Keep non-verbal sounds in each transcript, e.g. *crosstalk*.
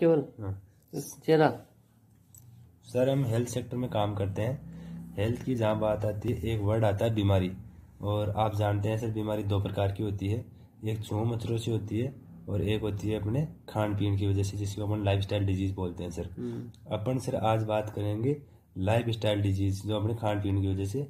केवल हाँ। चेहरा सर हम हेल्थ सेक्टर में काम करते हैं हेल्थ की जहाँ बात आती है एक वर्ड आता है बीमारी और आप जानते हैं सर बीमारी दो प्रकार की होती है एक चूह मच्छरों से होती है और एक होती है अपने खान पीन की वजह से जिसको अपन लाइफ स्टाइल डिजीज बोलते हैं सर हम्म। अपन सर आज बात करेंगे लाइफ स्टाइल डिजीज जो अपने खान पीन की वजह से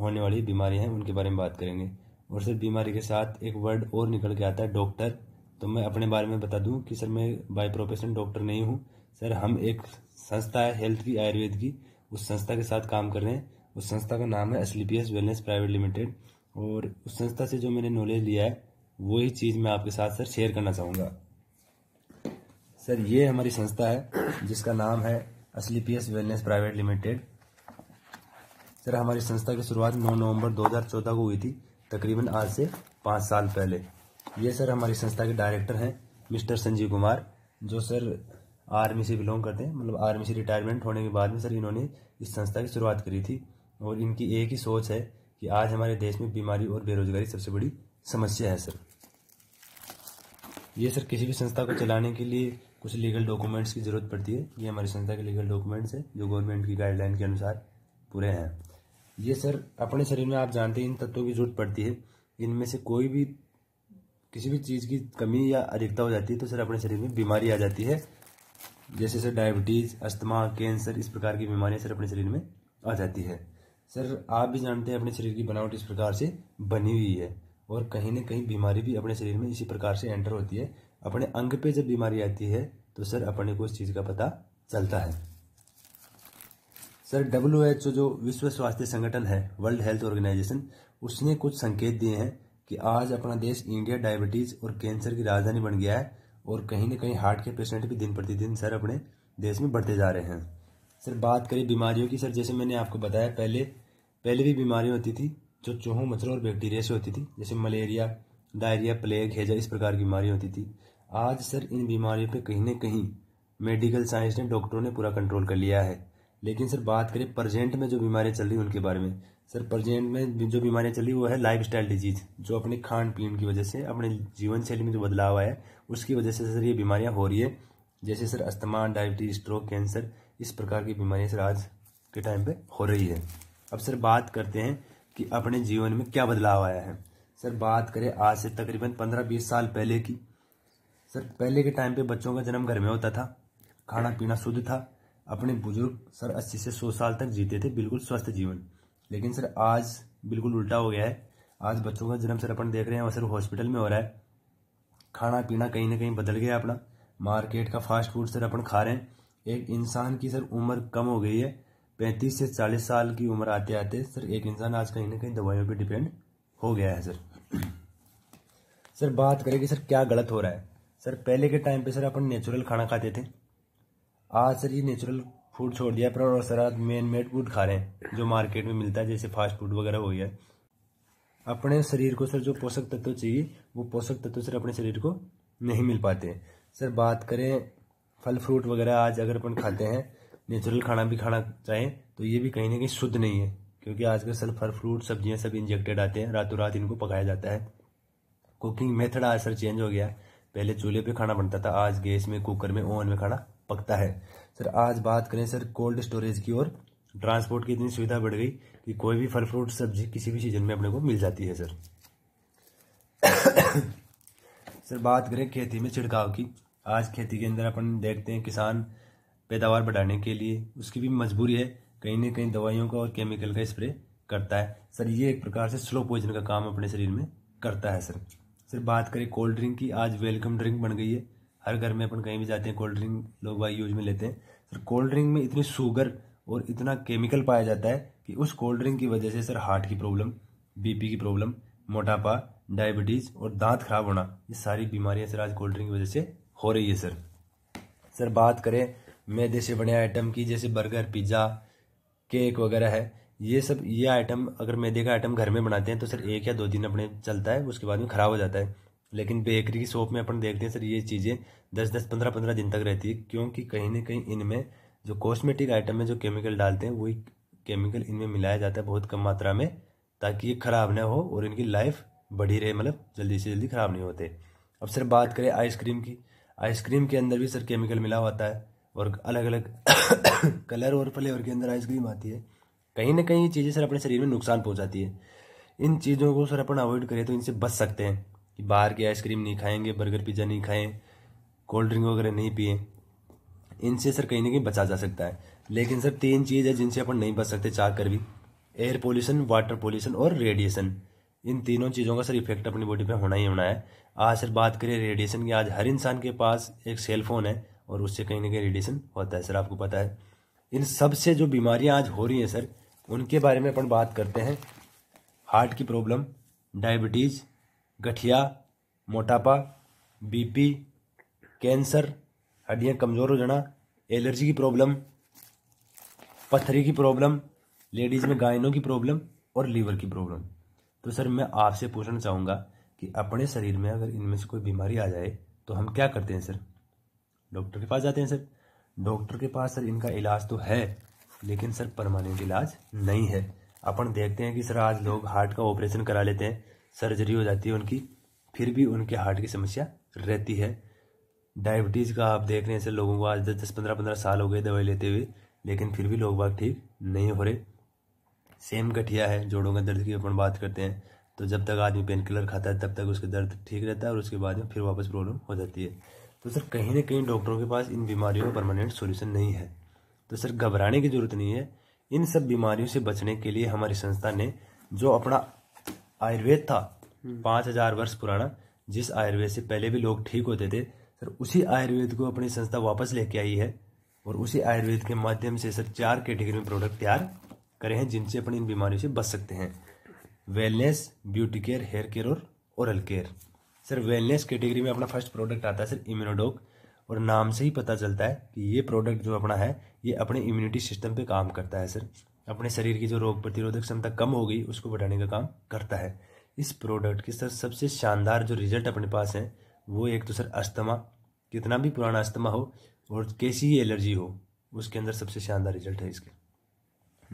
होने वाली बीमारियां हैं उनके बारे में बात करेंगे और सर बीमारी के साथ एक वर्ड और निकल के आता है डॉक्टर तो मैं अपने बारे में बता दूं कि सर मैं बाई प्रोफेशन डॉक्टर नहीं हूं सर हम एक संस्था है हेल्थ की आयुर्वेद की उस संस्था के साथ काम कर रहे हैं उस संस्था का नाम है एसलीपीएस वेलनेस प्राइवेट लिमिटेड और उस संस्था से जो मैंने नॉलेज लिया है वही चीज़ मैं आपके साथ सर शेयर करना चाहूँगा सर ये हमारी संस्था है जिसका नाम है एसलीपीएस वेलनेस प्राइवेट लिमिटेड सर हमारी संस्था की शुरुआत 9 नवंबर 2014 को हुई थी तकरीबन आज से पाँच साल पहले ये सर हमारी संस्था के डायरेक्टर हैं मिस्टर संजीव कुमार जो सर आर्मी से बिलोंग करते हैं मतलब आर्मी से रिटायरमेंट होने के बाद में सर इन्होंने इस संस्था की शुरुआत करी थी और इनकी एक ही सोच है कि आज हमारे देश में बीमारी और बेरोजगारी सबसे बड़ी समस्या है सर ये सर किसी भी संस्था को चलाने के लिए कुछ लीगल डॉक्यूमेंट्स की ज़रूरत पड़ती है ये हमारी संस्था के लीगल डॉक्यूमेंट्स हैं जो गवर्नमेंट की गाइडलाइन के अनुसार पूरे हैं ये सर अपने शरीर में आप जानते हैं इन तत्वों की जरूरत पड़ती है इनमें से कोई भी किसी भी चीज़ की कमी या अधिकता हो जाती है तो सर अपने शरीर में बीमारी आ जाती है जैसे सर डायबिटीज़ अस्थमा कैंसर इस प्रकार की बीमारियाँ सर अपने शरीर में आ जाती है सर आप भी जानते हैं अपने शरीर की बनावट इस प्रकार से बनी हुई है और कहीं ना कहीं बीमारी भी अपने शरीर में इसी प्रकार से एंटर होती है अपने अंग पे जब बीमारी आती है तो सर अपने को इस चीज़ का पता चलता है सर डब्ल्यू एच ओ जो विश्व स्वास्थ्य संगठन है वर्ल्ड हेल्थ ऑर्गेनाइजेशन उसने कुछ संकेत दिए हैं कि आज अपना देश इंडिया डायबिटीज़ और कैंसर की राजधानी बन गया है और कहीं ना कहीं हार्ट के पेशेंट भी दिन प्रतिदिन सर अपने देश में बढ़ते जा रहे हैं सर बात करें बीमारियों की सर जैसे मैंने आपको बताया पहले पहले भी बीमारियाँ होती थी जो चूहों मच्छरों और बैक्टीरिया से होती थी जैसे मलेरिया डायरिया प्लेग हेजा इस प्रकार की बीमारियाँ होती थी आज सर इन बीमारियों पर कहीं ना कहीं मेडिकल साइंस ने डॉक्टरों ने पूरा कंट्रोल कर लिया है लेकिन सर बात करें प्रजेंट में जो बीमारियाँ चल रही हैं उनके बारे में सर प्रेजेंट में जो बीमारियाँ चली वो है लाइफ स्टाइल डिजीज जो अपने खान पीन की वजह से अपने जीवन शैली में जो बदलाव आया है उसकी वजह से सर ये बीमारियाँ हो रही है जैसे sir asthma diabetes stroke cancer इस प्रकार की बीमारियाँ सर आज के टाइम पे हो रही है अब सर बात करते हैं कि अपने जीवन में क्या बदलाव आया है सर बात करें आज से तकरीबन पंद्रह बीस साल पहले की सर पहले के टाइम पे बच्चों का जन्म घर में होता था खाना पीना शुद्ध था अपने बुजुर्ग सर अस्सी से सौ साल तक जीते थे बिल्कुल स्वस्थ जीवन लेकिन सर आज बिल्कुल उल्टा हो गया है आज बच्चों का जन्म सर अपन देख रहे हैं वह सर हॉस्पिटल में हो रहा है खाना पीना कहीं ना कहीं बदल गया अपना मार्केट का फास्ट फूड सर अपन खा रहे हैं एक इंसान की सर उम्र कम हो गई है पैंतीस से चालीस साल की उम्र आते आते सर एक इंसान आज कहीं ना कहीं दवाइयों पर डिपेंड हो गया है सर सर बात करें कि सर क्या गलत हो रहा है सर पहले के टाइम पे सर अपन नेचुरल खाना खाते थे आज सर ये नेचुरल फूड छोड़ दिया पर और सारा मेन मेड फूड खा रहे हैं जो मार्केट में मिलता है जैसे फास्ट फूड वगैरह हो गया अपने शरीर को सर जो पोषक तत्व चाहिए वो पोषक तत्व सर अपने शरीर को नहीं मिल पाते सर बात करें फल फ्रूट वगैरह आज अगर अपन खाते हैं नेचुरल खाना भी खाना चाहें तो ये भी कहीं ना कहीं शुद्ध नहीं है क्योंकि आजकल सर फल फ्रूट सब्जियां सब इंजेक्टेड आते हैं रातों रात इनको पकाया जाता है कुकिंग मेथड आज सर चेंज हो गया पहले चूल्हे पे खाना बनता था आज गैस में कुकर में ओवन में खाना पकता है सर आज बात करें सर कोल्ड स्टोरेज की और ट्रांसपोर्ट की इतनी सुविधा बढ़ गई कि कोई भी फल फ्रूट सब्जी किसी भी सीजन में अपने को मिल जाती है सर सर बात करें खेती में छिड़काव की आज खेती के अंदर अपन देखते हैं किसान पैदावार बढ़ाने के लिए उसकी भी मजबूरी है कहीं ना कहीं दवाइयों का और केमिकल का स्प्रे करता है सर ये एक प्रकार से स्लो पॉइजन का काम अपने शरीर में करता है सर सर बात करें कोल्ड ड्रिंक की आज वेलकम ड्रिंक बन गई है हर घर में अपन कहीं भी जाते हैं कोल्ड ड्रिंक लोग भाई यूज में लेते हैं सर कोल्ड ड्रिंक में इतनी शुगर और इतना केमिकल पाया जाता है कि उस कोल्ड ड्रिंक की वजह से सर हार्ट की प्रॉब्लम बीपी की प्रॉब्लम मोटापा डायबिटीज़ और दांत खराब होना ये सारी बीमारियां सर आज कोल्ड ड्रिंक की वजह से हो रही है सर सर बात करें मैदे से बने आइटम की जैसे बर्गर पिज्ज़ा केक वगैरह है ये सब ये आइटम अगर मैदे का आइटम घर में बनाते हैं तो सर एक या दो दिन अपने चलता है उसके बाद में ख़राब हो जाता है लेकिन बेकरी की शॉप में अपन देखते हैं सर ये चीज़ें दस दस पंद्रह पंद्रह दिन तक रहती है क्योंकि कहीं ना कहीं इनमें जो कॉस्मेटिक आइटम में जो केमिकल डालते हैं वही केमिकल इनमें मिलाया जाता है बहुत कम मात्रा में ताकि ये ख़राब ना हो और इनकी लाइफ बढ़ी रहे मतलब जल्दी से जल्दी ख़राब नहीं होते अब सर बात करें आइसक्रीम की आइसक्रीम के अंदर भी सर केमिकल मिला होता है और अलग अलग कलर और फ्लेवर के अंदर आइसक्रीम आती है कहीं ना कहीं ये चीज़ें सर अपने शरीर में नुकसान पहुँचाती है इन चीज़ों को सर अपन अवॉइड करें तो इनसे बच सकते हैं कि बाहर की आइसक्रीम नहीं खाएंगे बर्गर पिज्ज़ा नहीं खाएं कोल्ड ड्रिंक वगैरह नहीं पिए इनसे सर कहीं ना कहीं बचा जा सकता है लेकिन सर तीन चीज़ है जिनसे अपन नहीं बच सकते चाह कर भी एयर पोल्यूशन वाटर पोल्यूशन और रेडिएशन इन तीनों चीज़ों का सर इफेक्ट अपनी बॉडी पर होना ही होना है आज सर बात करें रेडिएशन की आज हर इंसान के पास एक सेल फोन है और उससे कहीं ना कहीं रेडिएशन होता है सर आपको पता है इन सबसे जो बीमारियां आज हो रही हैं सर उनके बारे में अपन बात करते हैं हार्ट की प्रॉब्लम डायबिटीज़ गठिया मोटापा बीपी कैंसर हड्डियाँ कमज़ोर हो जाना एलर्जी की प्रॉब्लम पत्थरी की प्रॉब्लम लेडीज़ में गायनों की प्रॉब्लम और लीवर की प्रॉब्लम तो सर मैं आपसे पूछना चाहूँगा कि अपने शरीर में अगर इनमें से कोई बीमारी आ जाए तो हम क्या करते हैं सर डॉक्टर के पास जाते हैं सर डॉक्टर के पास सर इनका इलाज तो है लेकिन सर परमानेंट इलाज नहीं है अपन देखते हैं कि सर आज लोग हार्ट का ऑपरेशन करा लेते हैं सर्जरी हो जाती है उनकी फिर भी उनके हार्ट की समस्या रहती है डायबिटीज़ का आप देख रहे हैं लोगों को आज दस दस पंद्रह पंद्रह साल हो गए दवाई लेते हुए लेकिन फिर भी लोग बाग ठीक नहीं हो रहे सेम गठिया है जोड़ों का दर्द की अपन बात करते हैं तो जब तक आदमी पेन किलर खाता है तब तक उसके दर्द ठीक रहता है और उसके बाद में फिर वापस प्रॉब्लम हो जाती है तो सर कहीं ना कहीं डॉक्टरों के पास इन बीमारियों का परमानेंट सोल्यूशन नहीं है तो सर घबराने की जरूरत नहीं है इन सब बीमारियों से बचने के लिए हमारी संस्था ने जो अपना आयुर्वेद था पाँच हजार वर्ष पुराना जिस आयुर्वेद से पहले भी लोग ठीक होते थे सर उसी आयुर्वेद को अपनी संस्था वापस लेके आई है और उसी आयुर्वेद के माध्यम से सर चार कैटेगरी में प्रोडक्ट तैयार करे हैं जिनसे अपनी इन बीमारियों से बच सकते हैं wellness beauty care hair care और oral care sir wellness category में अपना फर्स्ट प्रोडक्ट आता है सर इम्यूनोडोक और नाम से ही पता चलता है कि ये प्रोडक्ट जो अपना है ये अपने इम्यूनिटी सिस्टम पे काम करता है सर अपने शरीर की जो रोग प्रतिरोधक क्षमता कम हो गई उसको बढ़ाने का काम करता है इस प्रोडक्ट के सर सबसे शानदार जो रिजल्ट अपने पास हैं वो एक तो सर अस्थमा कितना भी पुराना अस्थमा हो और कैसी ही एलर्जी हो उसके अंदर सबसे शानदार रिजल्ट है इसके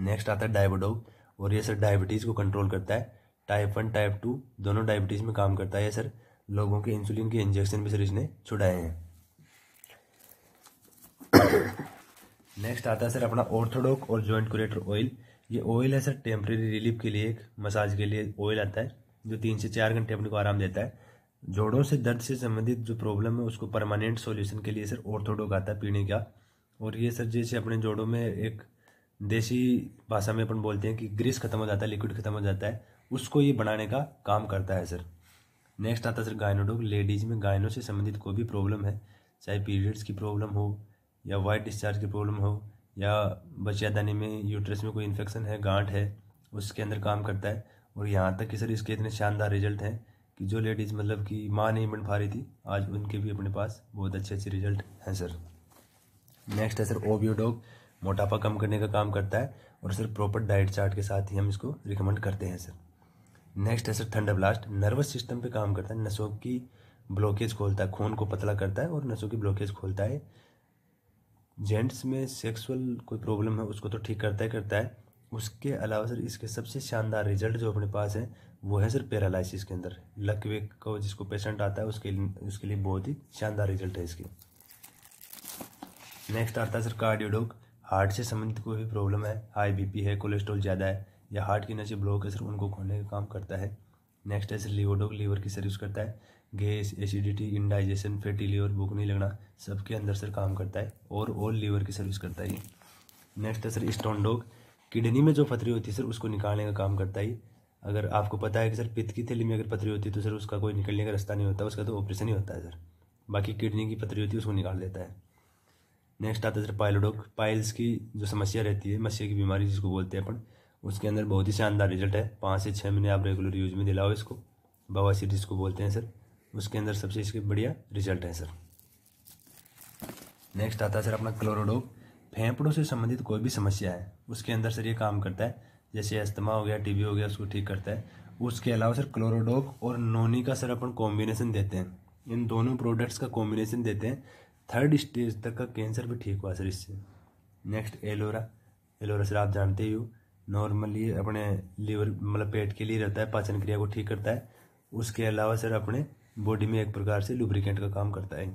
नेक्स्ट आता है डायबोडोग और ये सर डायबिटीज़ को कंट्रोल करता है टाइप वन टाइप टू दोनों डायबिटीज़ में काम करता है ये सर लोगों के इंसुलिन के इंजेक्शन भी सर इसने छुड़ाए हैं नेक्स्ट आता है सर अपना ऑर्थोडॉक और जॉइंट कुरेटर ऑयल ये ऑयल है सर टेम्प्रेरी रिलीफ के लिए एक मसाज के लिए ऑयल आता है जो तीन से चार घंटे अपने को आराम देता है जोड़ों से दर्द से संबंधित जो प्रॉब्लम है उसको परमानेंट सॉल्यूशन के लिए सर ऑर्थोडॉक आता है पीने का और ये सर जैसे अपने जोड़ों में एक देसी भाषा में अपन बोलते हैं कि ग्रीस खत्म हो जाता है लिक्विड खत्म हो जाता है उसको ये बनाने का काम करता है सर नेक्स्ट आता है सर गायनोडोग लेडीज़ में गायनों से संबंधित कोई भी प्रॉब्लम है चाहे पीरियड्स की प्रॉब्लम हो या वाइट डिस्चार्ज की प्रॉब्लम हो या बचियादानी में यूट्रस में कोई इन्फेक्शन है गांठ है उसके अंदर काम करता है और यहाँ तक कि सर इसके इतने शानदार रिजल्ट हैं कि जो लेडीज़ मतलब कि माँ नहीं बन पा रही थी आज उनके भी अपने पास बहुत अच्छे अच्छे रिजल्ट हैं सर नेक्स्ट है सर ओबियोडोग डॉग मोटापा कम करने का काम करता है और सर प्रॉपर डाइट चार्ट के साथ ही हम इसको रिकमेंड करते हैं सर नेक्स्ट है sir thunder blast nervous system पे काम करता है नसों की ब्लॉकेज खोलता है खून को पतला करता है और नसों की ब्लॉकेज खोलता है जेंट्स में सेक्सुअल कोई प्रॉब्लम है उसको तो ठीक करता ही करता है उसके अलावा सर इसके सबसे शानदार रिजल्ट जो अपने पास है वो है सर पैरालिसिस के अंदर लकवे को जिसको पेशेंट आता है उसके लिए उसके लिए बहुत ही शानदार रिजल्ट है इसके नेक्स्ट आता है सर कार्डियोडोग हार्ट से संबंधित कोई भी प्रॉब्लम है हाई बीपी है कोलेस्ट्रॉल ज़्यादा है या हार्ट की नशे ब्लॉक है सर उनको खोने का काम करता है नेक्स्ट है सर लिवोडोग लीवर की सर्विस करता है gas acidity indigestion fatty liver भूख नहीं लगना सबके अंदर सर काम करता है और ऑल लीवर की सर्विस करता है नेक्स्ट है सर स्टोन डॉग किडनी में जो पथरी होती है सर उसको निकालने का काम करता है अगर आपको पता है कि सर पित्त की थैली में अगर पथरी होती है तो सर उसका कोई निकलने का रास्ता नहीं होता उसका तो ऑपरेशन ही होता है सर बाकी किडनी की पथरी होती है उसको निकाल देता है नेक्स्ट आता है सर पायलोडोग पाइल्स की जो समस्या रहती है मस्या की बीमारी जिसको बोलते हैं अपन उसके अंदर बहुत ही शानदार रिजल्ट है पाँच से छः महीने आप रेगुलर यूज में दिलाओ इसको बवासीर जिसको बोलते हैं सर उसके अंदर सबसे इसके बढ़िया रिजल्ट है सर नेक्स्ट आता है सर अपना क्लोरोडोप फेफड़ों से संबंधित कोई भी समस्या है उसके अंदर सर ये काम करता है जैसे अस्थमा हो गया टीबी हो गया उसको ठीक करता है उसके अलावा सर क्लोरोडोक और नोनी का सर अपन कॉम्बिनेशन देते हैं इन दोनों प्रोडक्ट्स का कॉम्बिनेशन देते हैं थर्ड स्टेज तक का कैंसर भी ठीक हुआ सर इससे नेक्स्ट एलोरा एलोरा सर आप जानते ही हो नॉर्मली अपने लीवर मतलब पेट के लिए रहता है पाचन क्रिया को ठीक करता है उसके अलावा सर अपने बॉडी में एक प्रकार से लुब्रिकेंट का काम करता है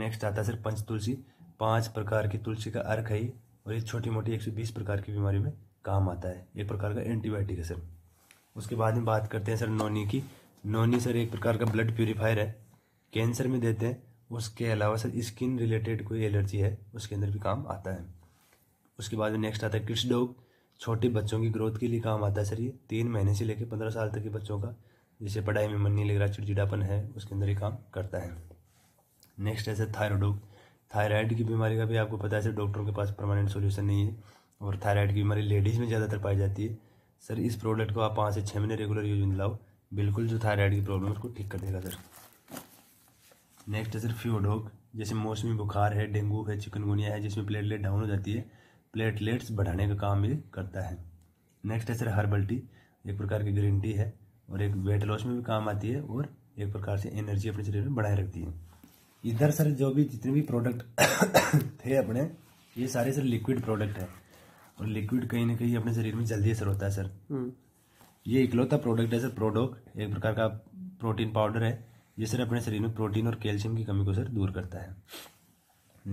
नेक्स्ट आता है सर पंच तुलसी पांच प्रकार की तुलसी का अर्क है और ये छोटी मोटी 120 प्रकार की बीमारी में काम आता है एक प्रकार का एंटीबायोटिक है सर उसके बाद में बात करते हैं सर नोनी की नोनी सर एक प्रकार का ब्लड प्योरीफायर है कैंसर में देते हैं उसके अलावा सर स्किन रिलेटेड कोई एलर्जी है उसके अंदर भी काम आता है उसके बाद में नेक्स्ट आता है किड्स डॉग छोटे बच्चों की ग्रोथ के लिए काम आता है सर ये तीन महीने से लेकर पंद्रह साल तक के बच्चों का जिसे पढ़ाई में मन नहीं लग रहा चिड़चिड़ापन है उसके अंदर ही काम करता है नेक्स्ट ऐसे थायराडोग थायराइड की बीमारी का भी आपको पता है सर डॉक्टरों के पास परमानेंट सोल्यूशन नहीं है और थायराइड की बीमारी लेडीज़ में ज़्यादातर पाई जाती है सर इस प्रोडक्ट को आप पाँच से छः महीने रेगुलर यूज में लाओ बिल्कुल जो थायराइड की प्रॉब्लम है उसको ठीक कर देगा सर नेक्स्ट है सर फ्यूडोग जैसे मौसमी बुखार है डेंगू है चिकनगुनिया है जिसमें प्लेटलेट डाउन हो जाती है प्लेटलेट्स बढ़ाने का काम भी करता है नेक्स्ट है सर हर्बल टी एक प्रकार की ग्रीन टी है और एक वेट लॉस में भी काम आती है और एक प्रकार से एनर्जी अपने शरीर में बढ़ाए रखती है इधर सर जो भी जितने भी प्रोडक्ट *coughs* थे अपने ये सारे सर लिक्विड प्रोडक्ट है और लिक्विड कहीं ना कहीं अपने शरीर में जल्दी असर होता है सर हम्म। ये इकलौता प्रोडक्ट है सर प्रोडोक एक प्रकार का प्रोटीन पाउडर है ये सर अपने शरीर में प्रोटीन और कैल्शियम की कमी को सर दूर करता है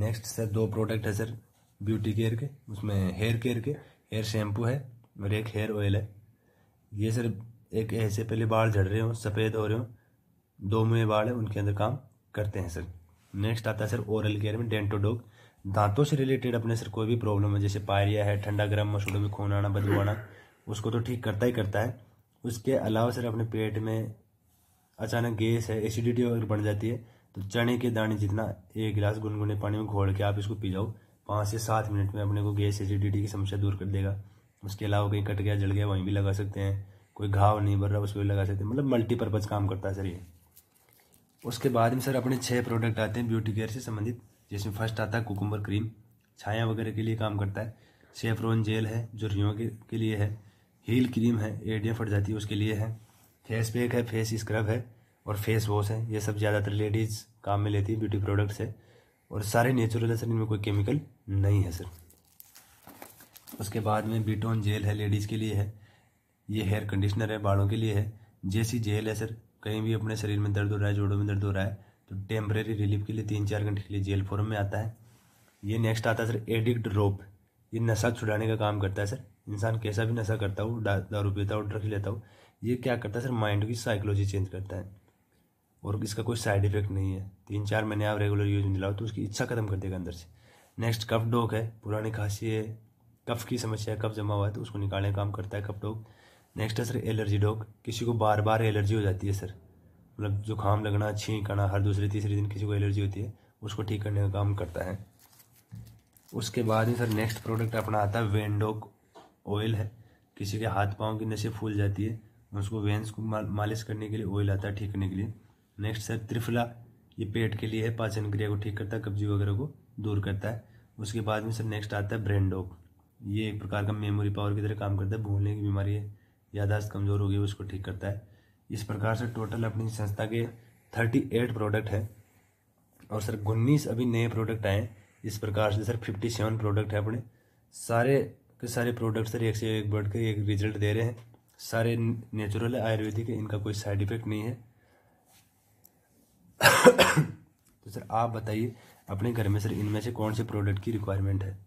नेक्स्ट सर दो प्रोडक्ट है सर ब्यूटी केयर के उसमें हेयर केयर के हेयर शैम्पू है और एक हेयर ऑयल है ये सर एक ऐसे पहले बाढ़ झड़ रहे हो सफ़ेद हो रहे हो दो मुँह बाढ़ है उनके अंदर काम करते हैं सर नेक्स्ट आता है सर ओरल केयर में डेंटोडोग दांतों से रिलेटेड अपने सर कोई भी प्रॉब्लम है जैसे पायरिया है ठंडा गर्म मसूड़ों में खून आना बदबू आना उसको तो ठीक करता ही करता है उसके अलावा सर अपने पेट में अचानक गैस है एसिडिटी अगर बढ़ जाती है तो चने के दाने जितना एक गिलास गुनगुने पानी में घोल के आप इसको पी जाओ पाँच से सात मिनट में अपने को गैस एसिडिटी की समस्या दूर कर देगा उसके अलावा कहीं कट गया जल गया वहीं भी लगा सकते हैं कोई घाव नहीं भर रहा उसको लगा सकते मतलब मल्टीपर्पज़ काम करता है सर ये उसके बाद में सर अपने छः प्रोडक्ट आते हैं ब्यूटी केयर से संबंधित जिसमें फर्स्ट आता है कुकुम्बर क्रीम छाया वगैरह के लिए काम करता है सेफ्रोन जेल है जो रियों के, के लिए है हील क्रीम है एडियाँ फट जाती है उसके लिए है फेस पैक है फेस स्क्रब है और फेस वॉश है ये सब ज़्यादातर लेडीज़ काम में लेती है ब्यूटी प्रोडक्ट्स है और सारे नेचुरल है सर इनमें कोई केमिकल नहीं है सर उसके बाद में बीटोन जेल है लेडीज़ के लिए है ये हेयर कंडीशनर है बालों के लिए है जैसी जेल है सर कहीं भी अपने शरीर में दर्द हो रहा है जोड़ों में दर्द हो रहा है तो टेम्प्रेरी रिलीफ के लिए तीन चार घंटे के लिए जेल फॉर्म में आता है ये नेक्स्ट आता है सर एडिक्ट रोप ये नशा छुड़ाने का काम करता है सर इंसान कैसा भी नशा करता हो दारू पीता हो ड्रग लेता हो ये क्या करता है सर माइंड की साइकोलॉजी चेंज करता है और इसका कोई साइड इफेक्ट नहीं है तीन चार महीने आप रेगुलर यूज में दिलाओ तो उसकी इच्छा खत्म कर देगा अंदर से नेक्स्ट कफ डोक है पुरानी खांसी है कफ की समस्या है कफ जमा हुआ है तो उसको निकालने का काम करता है कफ डोक नेक्स्ट है सर एलर्जी डॉग किसी को बार बार एलर्जी हो जाती है सर मतलब जुकाम लगना छींक आना हर दूसरे तीसरे दिन किसी को एलर्जी होती है उसको ठीक करने का काम करता है उसके बाद ही सर नेक्स्ट प्रोडक्ट अपना आता है वेंडोक ऑयल है किसी के हाथ पाँव की नशे फूल जाती है उसको वेंस को मालिश करने के लिए ऑयल आता है ठीक करने के लिए नेक्स्ट सर त्रिफला ये पेट के लिए है पाचन क्रिया को ठीक करता है कब्जी वगैरह को दूर करता है उसके बाद में सर नेक्स्ट आता है ब्रेंडोक ये एक प्रकार का मेमोरी पावर की तरह काम करता है भूलने की बीमारी है यादाश्त कमज़ोर होगी उसको ठीक करता है इस प्रकार से टोटल अपनी संस्था के थर्टी एट प्रोडक्ट हैं और सर उन्नीस अभी नए प्रोडक्ट आए इस प्रकार से सर फिफ्टी सेवन प्रोडक्ट हैं अपने सारे के सारे प्रोडक्ट सर एक से एक बढ़ के एक रिजल्ट दे रहे हैं सारे नेचुरल है आयुर्वेदिक है इनका कोई साइड इफेक्ट नहीं है *coughs* तो सर आप बताइए अपने घर में सर इनमें से कौन से प्रोडक्ट की रिक्वायरमेंट है